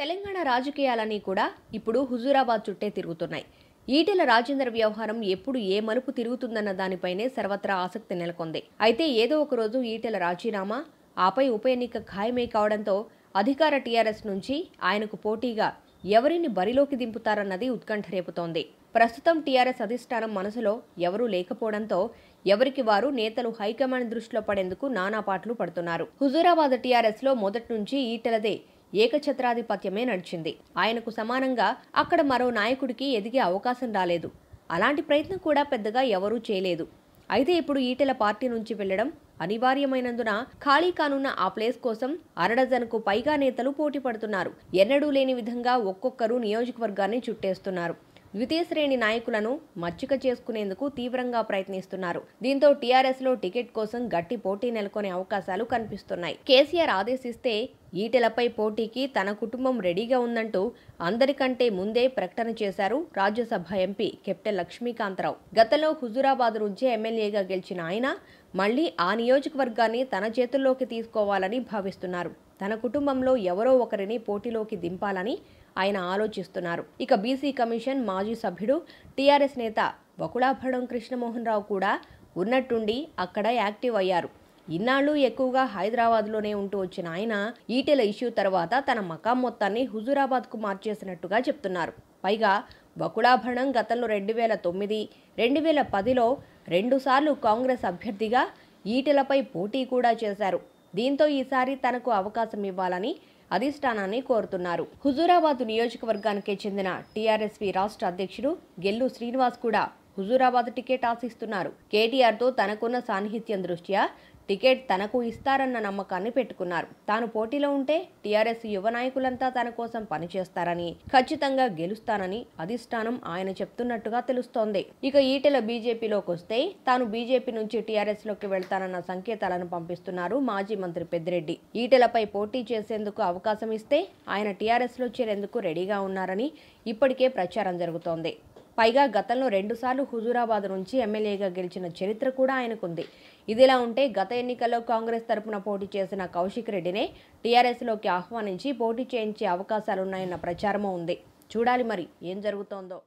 తెలంగాణ రాజకీయాలన్నీ కూడా ఇప్పుడు హుజూరాబాద్ చుట్టే తిరుగుతున్నాయి ఈటెల రాజేందర్ వ్యవహారం ఎప్పుడు ఏ మలుపు తిరుగుతుందన్న దానిపైనే సర్వత్రా ఆసక్తి నెలకొంది అయితే ఏదో ఒక రోజు ఈటెల రాజీనామా ఆపై ఉప ఎన్నిక ఖాయమే కావడంతో అధికార టీఆర్ఎస్ నుంచి ఆయనకు పోటీగా ఎవరిని బరిలోకి దింపుతారన్నది ఉత్కంఠ రేపుతోంది ప్రస్తుతం టీఆర్ఎస్ అధిష్టానం మనసులో ఎవరూ లేకపోవడంతో ఎవరికి వారు నేతలు హైకమాండ్ దృష్టిలో పడేందుకు నానాపాట్లు పడుతున్నారు హుజూరాబాద్ టీఆర్ఎస్లో మొదటి నుంచి ఈటెలదే ఏకఛత్రాధిపత్యమే నడిచింది ఆయనకు సమానంగా అక్కడ మరో నాయకుడికి ఎదిగే అవకాశం రాలేదు అలాంటి ప్రయత్నం కూడా పెద్దగా ఎవరూ చేయలేదు అయితే ఇప్పుడు ఈటెల పార్టీ నుంచి వెళ్లడం అనివార్యమైనందున ఖాళీ కానున్న ఆ ప్లేస్ కోసం అరడజన్కు పైగా నేతలు పోటీ పడుతున్నారు ఎన్నడూ లేని విధంగా ఒక్కొక్కరు నియోజకవర్గాన్ని చుట్టేస్తున్నారు ద్వితీయ శ్రేణి నాయకులను మచ్చిక చేసుకునేందుకు తీవ్రంగా ప్రయత్నిస్తున్నారు దీంతో టీఆర్ఎస్ లో టికెట్ కోసం గట్టి పోటీ నెలకొనే అవకాశాలు కనిపిస్తున్నాయి కేసీఆర్ ఆదేశిస్తే ఈటెలపై పోటీకి తన కుటుంబం రెడీగా ఉందంటూ అందరికంటే ముందే ప్రకటన చేశారు రాజ్యసభ ఎంపీ కెప్టెన్ లక్ష్మీకాంతరావు గతంలో హుజురాబాద్ నుంచే ఎమ్మెల్యేగా గెలిచిన ఆయన మళ్లీ ఆ నియోజకవర్గాన్ని తన చేతుల్లోకి తీసుకోవాలని భావిస్తున్నారు తన కుటుంబంలో ఎవరో ఒకరిని పోటీలోకి దింపాలని ఆయన ఆలోచిస్తున్నారు ఇక బీసీ కమిషన్ మాజీ సభ్యుడు టీఆర్ఎస్ నేత బకుళాభడం కృష్ణమోహన్ రావు కూడా ఉన్నట్టుండి అక్కడ యాక్టివ్ అయ్యారు ఇన్నాళ్ళు ఎక్కువగా హైదరాబాద్లోనే ఉంటూ వచ్చిన ఆయన ఈటెల ఇష్యూ తర్వాత తన మకాం మొత్తాన్ని హుజూరాబాద్కు మార్చేసినట్టుగా చెప్తున్నారు పైగా బకుళాభరణం గతంలో రెండు వేల తొమ్మిది రెండు వేల పదిలో రెండుసార్లు కాంగ్రెస్ అభ్యర్థిగా ఈటెలపై పోటీ కూడా చేశారు దీంతో ఈసారి తనకు అవకాశం ఇవ్వాలని అధిష్టానాన్ని కోరుతున్నారు హుజూరాబాద్ నియోజకవర్గానికే చెందిన టీఆర్ఎస్పీ రాష్ట్ర అధ్యక్షుడు గెల్లు శ్రీనివాస్ కూడా హుజూరాబాద్ టికెట్ ఆశిస్తున్నారు కేటీఆర్తో తనకున్న సాన్నిహిత్యం దృష్ట్యా టికెట్ తనకు ఇస్తారన్న నమ్మకాన్ని పెట్టుకున్నారు తాను పోటీలో ఉంటే టీఆర్ఎస్ యువ నాయకులంతా తన కోసం పనిచేస్తారని ఖచ్చితంగా గెలుస్తానని అధిష్టానం ఆయన చెప్తున్నట్టుగా తెలుస్తోంది ఇక ఈటెల బీజేపీలోకి వస్తే తాను బీజేపీ నుంచి టీఆర్ఎస్ లోకి వెళ్తానన్న సంకేతాలను పంపిస్తున్నారు మాజీ మంత్రి పెద్దిరెడ్డి ఈటెలపై పోటీ చేసేందుకు అవకాశం ఇస్తే ఆయన టీఆర్ఎస్ లో చేరేందుకు రెడీగా ఉన్నారని ఇప్పటికే ప్రచారం జరుగుతోంది పైగా గతంలో రెండుసార్లు హుజూరాబాద్ నుంచి ఎమ్మెల్యేగా గెలిచిన చరిత్ర కూడా ఆయనకుంది ఇదిలా ఉంటే గత ఎన్నికల్లో కాంగ్రెస్ తరపున పోటీ చేసిన కౌశిక్ రెడ్డినే టీఆర్ఎస్లోకి ఆహ్వానించి పోటీ చేయించే అవకాశాలున్నాయన్న ప్రచారమూ ఉంది చూడాలి మరి ఏం జరుగుతోందో